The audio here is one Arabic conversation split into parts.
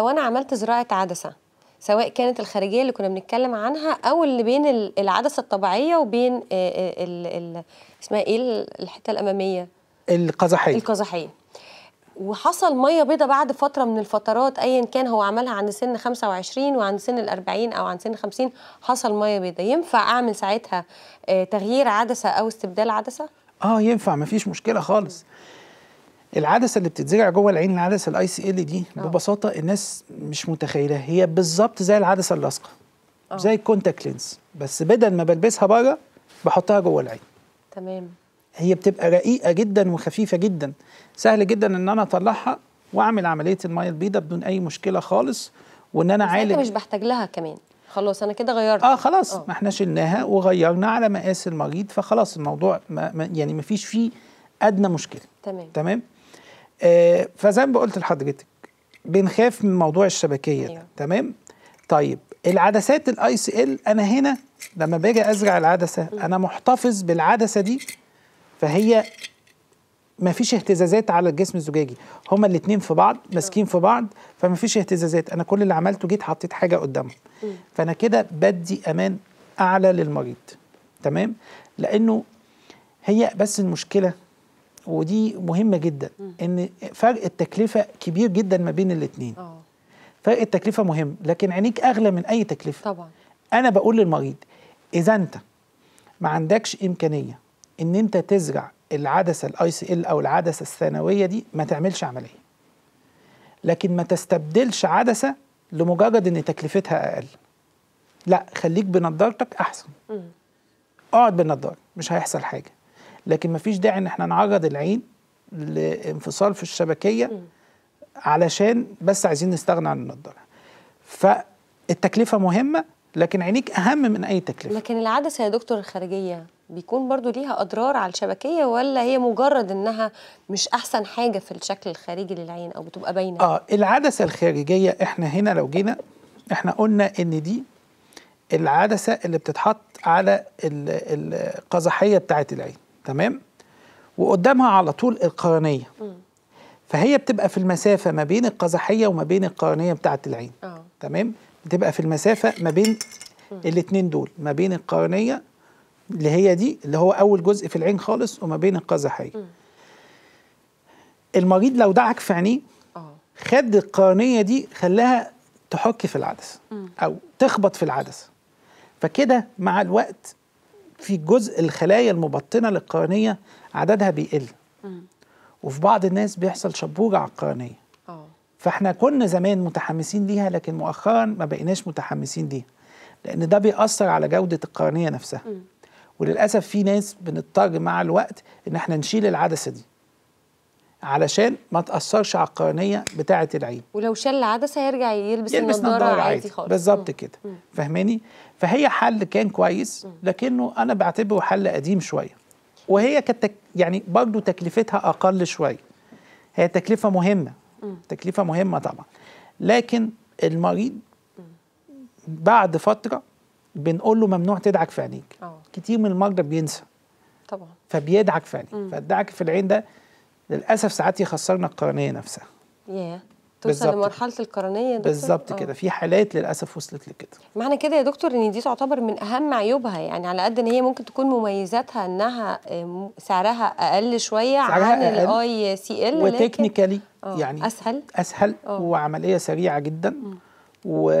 لو انا عملت زراعه عدسه سواء كانت الخارجيه اللي كنا بنتكلم عنها او اللي بين العدسه الطبيعيه وبين الـ آه، آه، الـ اسمها ايه الحته الاماميه القزحيه القزحيه وحصل ميه بيضاء بعد فتره من الفترات ايا كان هو عملها عند سن 25 وعند سن ال 40 او عند سن 50 حصل ميه بيضاء ينفع اعمل ساعتها آه، تغيير عدسه او استبدال عدسه اه ينفع مفيش مشكله خالص م. العدسه اللي بتتزرع جوه العين العدسه الاي سي ال دي أوه. ببساطه الناس مش متخيله هي بالظبط زي العدسه اللاصقه آه. زي الكونتاكت لينز بس بدل ما بلبسها بره بحطها جوه العين تمام هي بتبقى رقيقه جدا وخفيفه جدا سهل جدا ان انا اطلعها واعمل عمليه الميه البيضاء بدون اي مشكله خالص وان انا عالج مش بحتاج لها كمان خلاص انا كده غيرت اه خلاص أوه. ما احنا شلناها وغيرنا على مقاس المريض فخلاص الموضوع ما يعني ما فيش فيه ادنى مشكله تمام تمام آه، فزي ما قلت لحضرتك بنخاف من موضوع الشبكيه أيوه. تمام طيب العدسات الاي سي ال انا هنا لما باجي ازرع العدسه انا محتفظ بالعدسه دي فهي ما فيش اهتزازات على الجسم الزجاجي هما الاثنين في بعض ماسكين في بعض فما فيش اهتزازات انا كل اللي عملته جيت حطيت حاجه قدامهم فانا كده بدي امان اعلى للمريض تمام لانه هي بس المشكله ودي مهمه جدا ان فرق التكلفه كبير جدا ما بين الاثنين آه. فرق التكلفه مهم لكن عينيك اغلى من اي تكلفه طبعا انا بقول للمريض اذا انت ما عندكش امكانيه ان انت تزرع العدسه الاي سي ال او العدسه الثانويه دي ما تعملش عمليه لكن ما تستبدلش عدسه لمجرد ان تكلفتها اقل لا خليك بنضارتك احسن اقعد بالنضاره مش هيحصل حاجه لكن مفيش داعي ان احنا نعرض العين لانفصال في الشبكيه علشان بس عايزين نستغنى عن النضاره فالتكلفه مهمه لكن عينيك اهم من اي تكلفه لكن العدسه يا دكتور الخارجيه بيكون برضو ليها اضرار على الشبكيه ولا هي مجرد انها مش احسن حاجه في الشكل الخارجي للعين او بتبقى باينه اه العدسه الخارجيه احنا هنا لو جينا احنا قلنا ان دي العدسه اللي بتتحط على القزحيه بتاعه العين تمام وقدامها على طول القرنيه فهي بتبقى في المسافه ما بين القزحيه وما بين القرنيه بتاعه العين أوه. تمام بتبقى في المسافه ما بين الاثنين دول ما بين القرنيه اللي هي دي اللي هو اول جزء في العين خالص وما بين القزحيه المريض لو دعك في عينيه اه. خد القرنيه دي خلاها تحك في العدسه او تخبط في العدسه فكده مع الوقت في جزء الخلايا المبطنه للقرنيه عددها بيقل وفي بعض الناس بيحصل شبوجه على القرنيه آه. فاحنا كنا زمان متحمسين ليها لكن مؤخرا ما بقيناش متحمسين ليها لان ده بيأثر على جوده القرنيه نفسها وللاسف في ناس بنضطر مع الوقت ان احنا نشيل العدسه دي علشان ما تاثرش على القرنيه بتاعه العين ولو شال عدسه هيرجع يلبس, يلبس النضاره عادي, عادي خالص بالظبط كده فاهماني فهي حل كان كويس لكنه انا بعتبره حل قديم شويه وهي كانت يعني برضه تكلفتها اقل شويه هي تكلفه مهمه تكلفه مهمه طبعا لكن المريض بعد فتره بنقول له ممنوع تدعك في عينيك آه. كتير من المرضى بينسى طبعا فبيدعك في عينيك فالدعك في العين ده للاسف ساعات يخسرنا القرنيه نفسها yeah. توصل لمرحله القرنيه بالظبط آه. كده في حالات للاسف وصلت لكده معنى كده يا دكتور ان دي تعتبر من اهم عيوبها يعني على قد ان هي ممكن تكون مميزاتها انها آه، سعرها اقل شويه سعرها عن الاي سي ال وتكنيكالي آه، يعني اسهل اسهل أوه. وعمليه سريعه جدا و...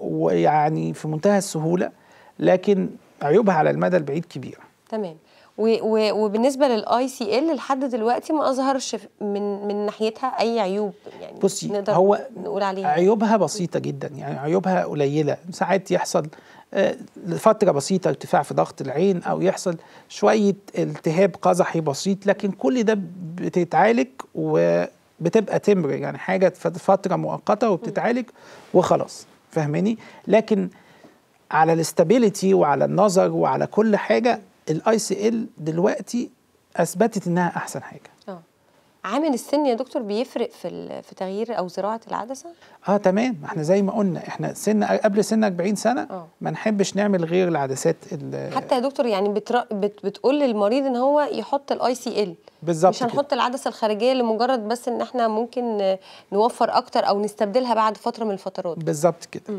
ويعني في منتهى السهوله لكن عيوبها على المدى البعيد كبيره تمام وبالنسبه للاي سي ال لحد دلوقتي ما اظهرش من من ناحيتها اي عيوب يعني بصي نقدر هو نقول عليها عيوبها بسيطه جدا يعني عيوبها قليله ساعات يحصل لفترة آه، بسيطة ارتفاع في ضغط العين أو يحصل شوية التهاب قزحي بسيط لكن كل ده بتتعالج وبتبقى تمر يعني حاجة فترة مؤقتة وبتتعالج وخلاص فهماني لكن على الاستابيليتي وعلى النظر وعلى كل حاجة الاي سي ال دلوقتي اثبتت انها احسن حاجه اه عامل السن يا دكتور بيفرق في في تغيير او زراعه العدسه اه تمام احنا زي ما قلنا احنا سن قبل سن 40 سنه أوه. ما نحبش نعمل غير العدسات حتى يا دكتور يعني بتر... بت... بتقول للمريض ان هو يحط الاي سي ال بالظبط مش هنحط العدسه الخارجيه لمجرد بس ان احنا ممكن نوفر اكتر او نستبدلها بعد فتره من الفترات بالظبط كده م.